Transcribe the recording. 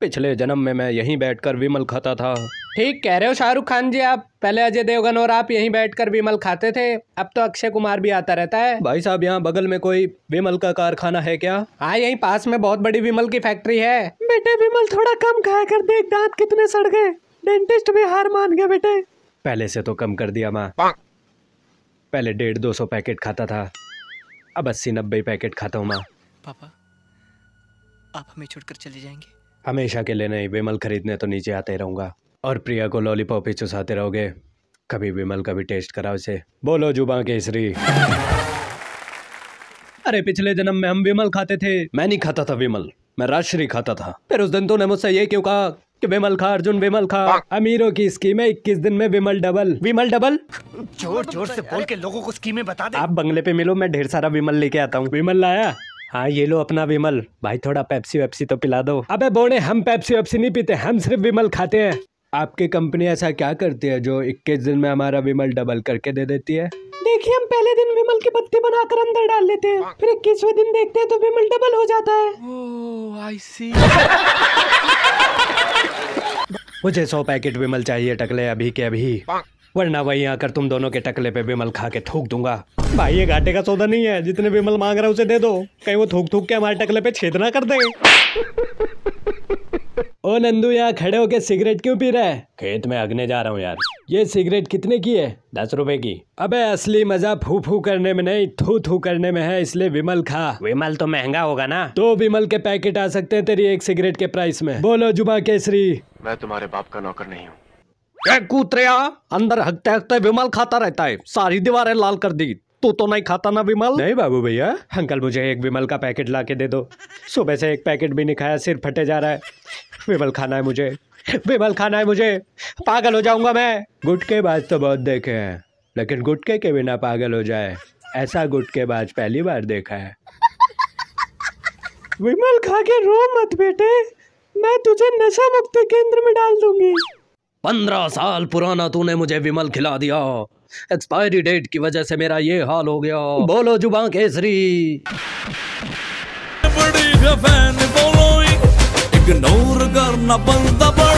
पिछले जन्म में मैं यहीं बैठकर विमल खाता था ठीक कह रहे हो शाहरुख खान जी आप पहले अजय देवगन और आप यहीं बैठकर विमल खाते थे अब तो अक्षय कुमार भी आता रहता है भाई साहब यहाँ बगल में कोई विमल का कारखाना है क्या हाँ यहीं पास में बहुत बड़ी विमल की फैक्ट्री है बेटे विमल थोड़ा कम खाया कर देख दांत कितने सड़ गए डेंटिस्ट भी हार मान गए बेटे पहले से तो कम कर दिया माँ पहले डेढ़ दो सौ पैकेट खाता था अब अस्सी नब्बे पैकेट खाता हूँ माँ पापा आप हमें छोड़कर चले जाएंगे हमेशा के लिए नहीं विमल खरीदने तो नीचे आते रहूँगा और प्रिया को लॉलीपॉप ही चुसाते रहोगे कभी विमल कभी टेस्ट कराओ इसे बोलो जुबा केसरी अरे पिछले जन्म में हम विमल खाते थे मैं नहीं खाता था विमल मैं राजश्री खाता था फिर उस दिन तूने मुझसे ये क्यों कहा कि विमल खा अर्जुन विमल खा अमीरों की है इक्कीस दिन में विमल डबल विमल डबल जोर जोर से बोल के लोगों को स्कीमें बता दे आप बंगले पे मिलो मैं ढेर सारा विमल लेके आता हूँ विमल लाया हाँ ये लो अपना विमल भाई थोड़ा पेप्सी वेप्सी तो पिला दो अबे बोने हम पेप्सी वेप्सी नहीं पीते हम सिर्फ विमल खाते हैं आपकी कंपनी ऐसा क्या करती है जो 21 दिन में हमारा विमल डबल करके दे देती है देखिए हम पहले दिन विमल की पत्ती बनाकर अंदर डाल लेते हैं फिर इक्कीसवें दिन देखते हैं तो विमल डबल हो जाता है oh, मुझे सौ पैकेट विमल चाहिए टकले अभी के अभी वरना वही आकर तुम दोनों के टकले पे विमल खा के थूक दूंगा भाई ये घाटे का सौदा नहीं है जितने विमल मांग रहा है उसे दे दो कहीं वो थूक थूक के हमारे टकले पे छेद ना कर दे ओ नंदू यहाँ खड़े होके सिगरेट क्यों पी रहा है खेत में अगने जा रहा हूँ यार ये सिगरेट कितने की है दस रुपए की अबे असली मजा फू फू करने में नहीं थू थू करने में है इसलिए विमल खा विमल तो महंगा होगा ना दो विमल के पैकेट आ सकते हैं तेरी एक सिगरेट के प्राइस में बोलो जुबा केसरी मैं तुम्हारे बाप का नौकर नहीं हूँ कूतरिया अंदर हकते हकते विमल खाता रहता है सारी दीवारें लाल कर दी तू तो नहीं खाता ना विमल नहीं बाबू भैया अंकल मुझे एक विमल का पैकेट ला के दे दो सुबह से एक पैकेट भी नहीं खाया सिर फटे जा रहा है विमल खाना है मुझे विमल खाना है मुझे पागल हो जाऊंगा मैं गुटकेबाज तो बहुत देखे हैं लेकिन गुटके के बिना पागल हो जाए ऐसा गुटकेबाज पहली बार देखा है विमल खा के रो मत बेटे मैं तुझे नशा मुक्ति केंद्र में डाल दूंगी पंद्रह साल पुराना तूने मुझे विमल खिला दिया एक्सपायरी डेट की वजह से मेरा ये हाल हो गया बोलो जुबा केसरी इग्नोर करना बंदा